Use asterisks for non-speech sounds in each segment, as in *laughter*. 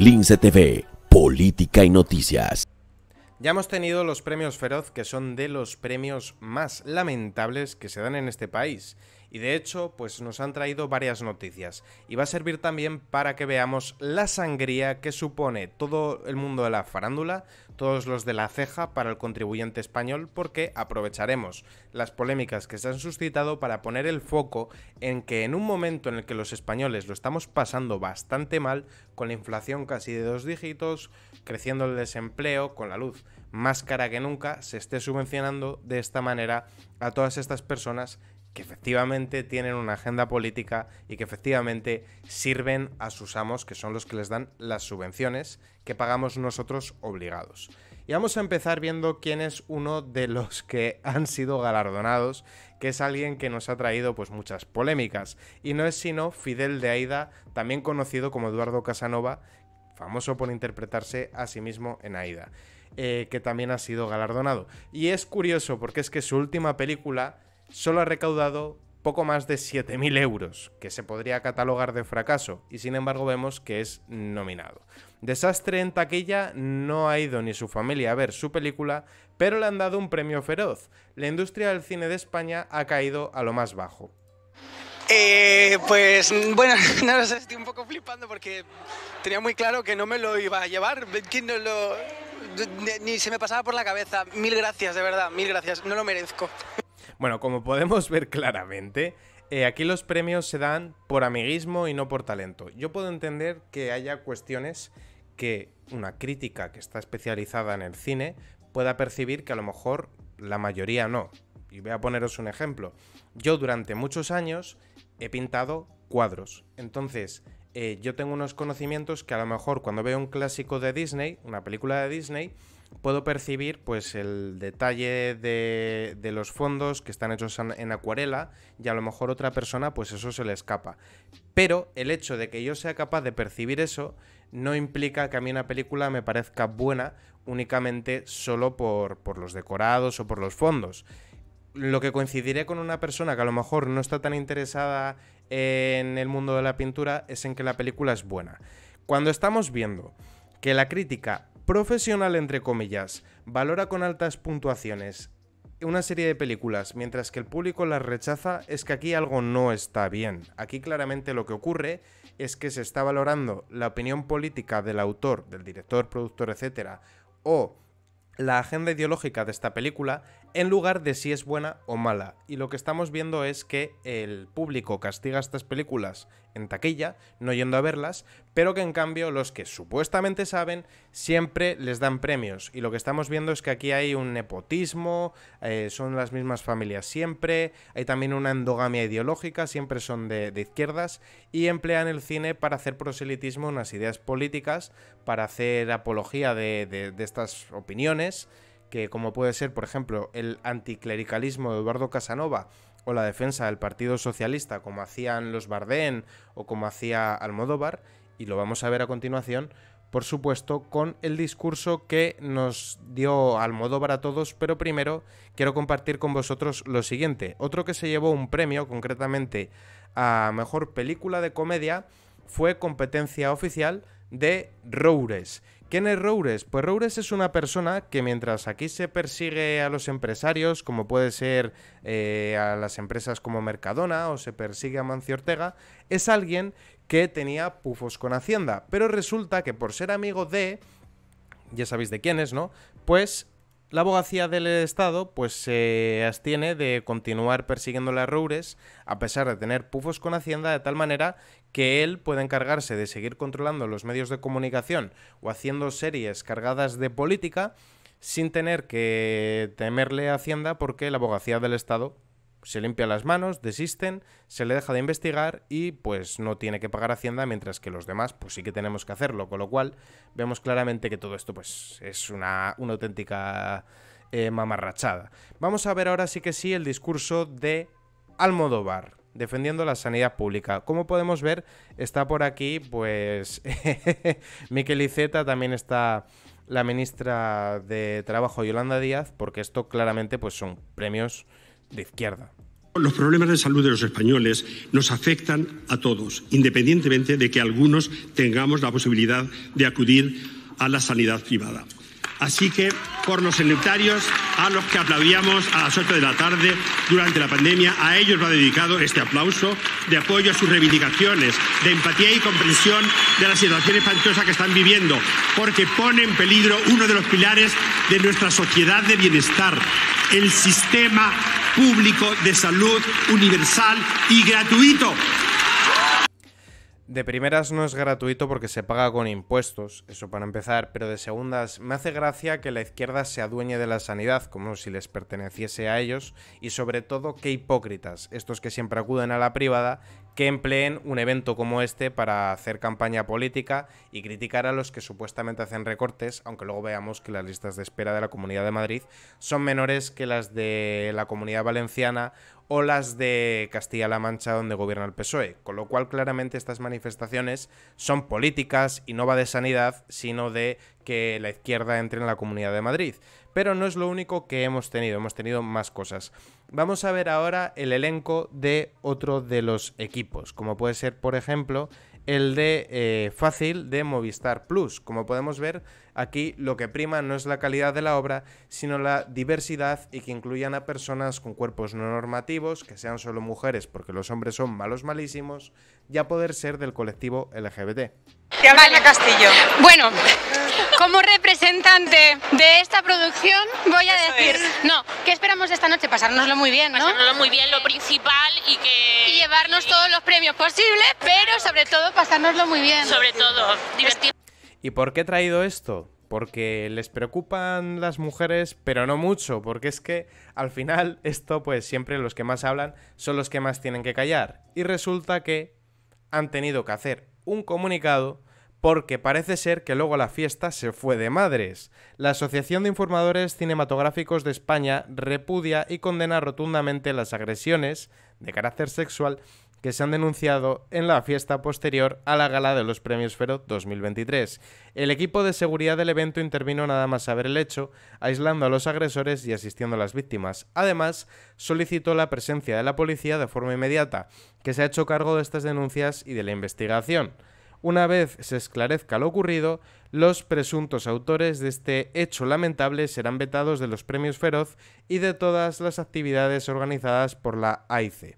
Lince TV, Política y Noticias. Ya hemos tenido los premios Feroz, que son de los premios más lamentables que se dan en este país y de hecho pues nos han traído varias noticias y va a servir también para que veamos la sangría que supone todo el mundo de la farándula, todos los de la ceja para el contribuyente español porque aprovecharemos las polémicas que se han suscitado para poner el foco en que en un momento en el que los españoles lo estamos pasando bastante mal, con la inflación casi de dos dígitos, creciendo el desempleo, con la luz más cara que nunca, se esté subvencionando de esta manera a todas estas personas que efectivamente tienen una agenda política y que efectivamente sirven a sus amos, que son los que les dan las subvenciones que pagamos nosotros obligados. Y vamos a empezar viendo quién es uno de los *laughs* que han sido galardonados, que es alguien que nos ha traído pues muchas polémicas, y no es sino Fidel de Aida, también conocido como Eduardo Casanova, famoso por interpretarse a sí mismo en Aida. Eh, que también ha sido galardonado. Y es curioso porque es que su última película solo ha recaudado poco más de 7.000 euros, que se podría catalogar de fracaso, y sin embargo vemos que es nominado. Desastre en taquilla no ha ido ni su familia a ver su película, pero le han dado un premio feroz. La industria del cine de España ha caído a lo más bajo. Eh, pues bueno, *laughs* no sé, estoy un poco flipando porque tenía muy claro que no me lo iba a llevar. ¿Quién no lo.? ni se me pasaba por la cabeza. Mil gracias, de verdad, mil gracias. No lo merezco. Bueno, como podemos ver claramente, eh, aquí los premios se dan por amiguismo y no por talento. Yo puedo entender que haya cuestiones que una crítica que está especializada en el cine pueda percibir que a lo mejor la mayoría no. Y voy a poneros un ejemplo. Yo durante muchos años he pintado cuadros. Entonces, eh, yo tengo unos conocimientos que a lo mejor cuando veo un clásico de Disney, una película de Disney, puedo percibir pues el detalle de, de, los fondos que están hechos en, acuarela y a lo mejor otra persona pues eso se le escapa. Pero el hecho de que yo sea capaz de percibir eso no implica que a mí una película me parezca buena únicamente solo por, por los decorados o por los fondos. Lo que coincidiré con una persona que a lo mejor no está tan interesada en el mundo de la pintura es en que la película es buena. Cuando estamos viendo que la crítica profesional, entre comillas, valora con altas puntuaciones una serie de películas mientras que el público las rechaza, es que aquí algo no está bien. Aquí claramente lo que ocurre es que se está valorando la opinión política del autor, del director, productor, etcétera, o la agenda ideológica de esta película en lugar de si es buena o mala. Y lo que estamos viendo es que el público castiga estas películas en taquilla, no yendo a verlas, pero que en cambio los que supuestamente saben siempre les dan premios. Y lo que estamos viendo es que aquí hay un nepotismo, eh, son las mismas familias siempre, hay también una endogamia ideológica, siempre son de, izquierdas, y emplean el cine para hacer proselitismo, unas ideas políticas, para hacer apología de, de estas opiniones, que como puede ser, por ejemplo, el anticlericalismo de Eduardo Casanova, o la defensa del Partido Socialista, como hacían los Bardén o como hacía Almodóvar, y lo vamos a ver a continuación, por supuesto, con el discurso que nos dio al modo para todos, pero primero quiero compartir con vosotros lo siguiente. Otro que se llevó un premio, concretamente a Mejor Película de Comedia, fue competencia oficial de Roures. ¿Quién es Roures? Pues Roures es una persona que mientras aquí se persigue a los empresarios, como puede ser eh, a las empresas como Mercadona o se persigue a Mancio Ortega, es alguien que tenía pufos con Hacienda. Pero resulta que por ser amigo de... Ya sabéis de quién es, ¿no? Pues la abogacía del Estado pues se abstiene de continuar persiguiendo las Roures a pesar de tener pufos con Hacienda de tal manera que él puede encargarse de seguir controlando los medios de comunicación o haciendo series cargadas de política sin tener que temerle a Hacienda porque la abogacía del Estado se limpia las manos, desisten, se le deja de investigar y pues no tiene que pagar Hacienda, mientras que los demás pues sí que tenemos que hacerlo, con lo cual vemos claramente que todo esto pues es una, auténtica eh, mamarrachada. Vamos a ver ahora sí que sí el discurso de Almodóvar, defendiendo la sanidad pública. Como podemos ver, está por aquí, pues. *laughs* Miquel Iceta, también está la ministra de Trabajo, Yolanda Díaz, porque esto claramente pues, son premios los problemas de salud de los españoles nos afectan a todos, independientemente de que algunos tengamos la posibilidad de acudir a la sanidad privada. Así que por los sanitarios, a los que aplaudíamos a las 8 de la tarde durante la pandemia, a ellos va dedicado este aplauso de apoyo a sus reivindicaciones, de empatía y comprensión de la situación espantosa que están viviendo, porque pone en peligro uno de los pilares de nuestra sociedad de bienestar, el sistema público de salud universal y gratuito de primeras no es gratuito porque se paga con impuestos, eso para empezar, pero de segundas me hace gracia que la izquierda se adueñe de la sanidad como si les perteneciese a ellos y sobre todo qué hipócritas, estos que siempre acuden a la privada, que empleen un evento como este para hacer campaña política y criticar a los que supuestamente hacen recortes, aunque luego veamos que las listas de espera de la Comunidad de Madrid son menores que las de la Comunidad Valenciana o las de Castilla-La Mancha donde gobierna el PSOE, con lo cual claramente estas manifestaciones son políticas y no va de sanidad, sino de que la izquierda entre en la Comunidad de Madrid. Pero no es lo único que hemos tenido, hemos tenido más cosas. Vamos a ver ahora el elenco de otro de los equipos, como puede ser, por ejemplo, el de eh, Fácil de Movistar Plus. Como podemos ver, Aquí lo que prima no es la calidad de la obra, sino la diversidad y que incluyan a personas con cuerpos no normativos, que sean solo mujeres porque los hombres son malos malísimos, y a poder ser del colectivo LGBT. Vale. Castillo. Bueno, como representante de esta producción, voy a decir, no, ¿qué esperamos esta noche? Pasárnoslo muy bien, ¿no? Pasárnoslo muy bien, lo principal y que... Y llevarnos todos los premios posibles, pero sobre todo pasárnoslo muy bien. Sobre todo, divertirnos. ¿Y por qué he traído esto? Porque les preocupan las mujeres, pero no mucho, porque es que al final esto, pues siempre los que más hablan son los que más tienen que callar. Y resulta que han tenido que hacer un comunicado porque parece ser que luego la fiesta se fue de madres. La Asociación de Informadores Cinematográficos de España repudia y condena rotundamente las agresiones de carácter sexual que se han denunciado en la fiesta posterior a la gala de los Premios Feroz 2023. El equipo de seguridad del evento intervino nada más saber el hecho, aislando a los agresores y asistiendo a las víctimas. Además, solicitó la presencia de la policía de forma inmediata, que se ha hecho cargo de estas denuncias y de la investigación. Una vez se esclarezca lo ocurrido, los presuntos autores de este hecho lamentable serán vetados de los premios Feroz y de todas las actividades organizadas por la AICE.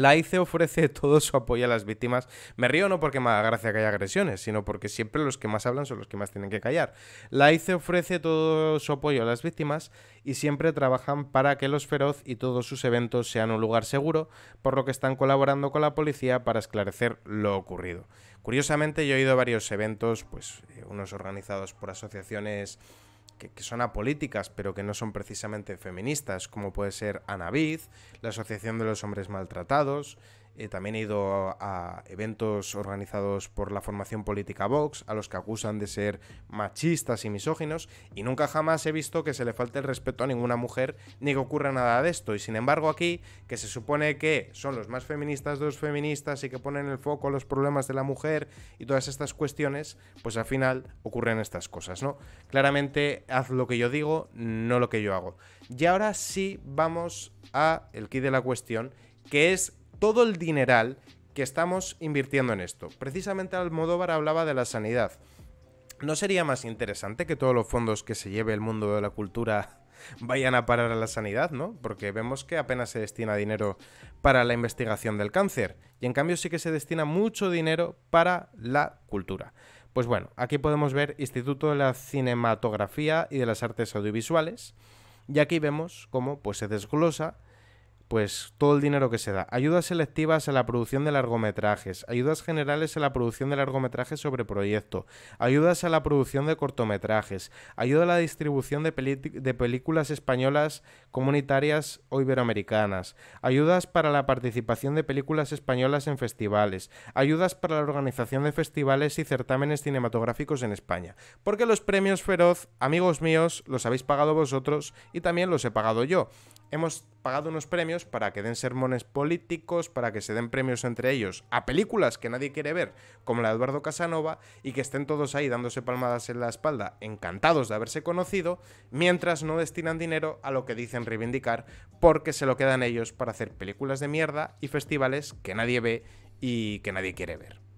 La ICE ofrece *laughs* todo su apoyo a las víctimas. Me río no porque me haga gracia que haya agresiones, sino porque siempre los que más hablan son los que más tienen que callar. La ICE ofrece todo su apoyo a las víctimas y siempre trabajan para que los feroz y todos sus eventos sean un lugar seguro, por lo que están colaborando con la policía para esclarecer lo ocurrido. Curiosamente yo he ido a varios eventos, pues eh, unos organizados por asociaciones que, son apolíticas, pero que no son precisamente feministas, como puede ser Anavid, la Asociación de los Hombres Maltratados, eh, también he ido a, eventos organizados por la formación política Vox, a los que acusan de ser machistas y misóginos, y nunca jamás he visto que se le falte el respeto a ninguna mujer ni que ocurra nada de esto. Y sin embargo aquí, que se supone que son los más feministas de los feministas y que ponen el foco a los problemas de la mujer y todas estas cuestiones, pues al final ocurren estas cosas, ¿no? Claramente haz lo que yo digo, no lo que yo hago. Y ahora sí vamos a el quid de la cuestión, que es todo el dineral que estamos invirtiendo en esto. Precisamente Almodóvar hablaba de la sanidad. ¿No sería más interesante que todos los fondos que se lleve el mundo de la cultura *laughs* vayan a parar a la sanidad, ¿no? Porque vemos que apenas se destina dinero para la investigación del cáncer y en cambio sí que se destina mucho dinero para la cultura. Pues bueno, aquí podemos ver Instituto de la Cinematografía y de las Artes Audiovisuales y aquí vemos cómo pues, se desglosa pues todo el dinero que se da. Ayudas selectivas a la producción de largometrajes, ayudas generales a la producción de largometrajes sobre proyecto, ayudas a la producción de cortometrajes, ayuda a la distribución de, de películas españolas comunitarias o iberoamericanas, ayudas para la participación de películas españolas en festivales, ayudas para la organización de festivales y certámenes cinematográficos en España. Porque los premios Feroz, amigos míos, los habéis pagado vosotros y también los he pagado yo hemos pagado unos premios para que den sermones políticos, para que se den premios entre ellos a películas que nadie quiere ver, como la de Eduardo Casanova, y que estén todos ahí dándose palmadas en la espalda, encantados de haberse conocido, mientras no destinan dinero a lo que dicen reivindicar, porque se lo quedan ellos para hacer películas de mierda y festivales que nadie ve y que nadie quiere ver.